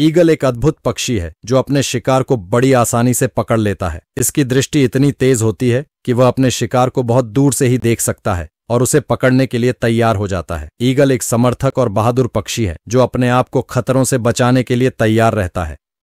eagle एक अद्भुत पक्षी है जो अपने शिकार को बड़ी आसानी से पकड़ लेता है इसकी दृष्टि इतनी तेज होती है कि वह अपने शिकार को बहुत दूर से ही देख सकता है और उसे पकड़ने के लिए तैयार हो जाता है ईगल एक समर्थक और बहादुर पक्षी है जो अपने आप को खतरों से बचाने के लिए तैयार रहता है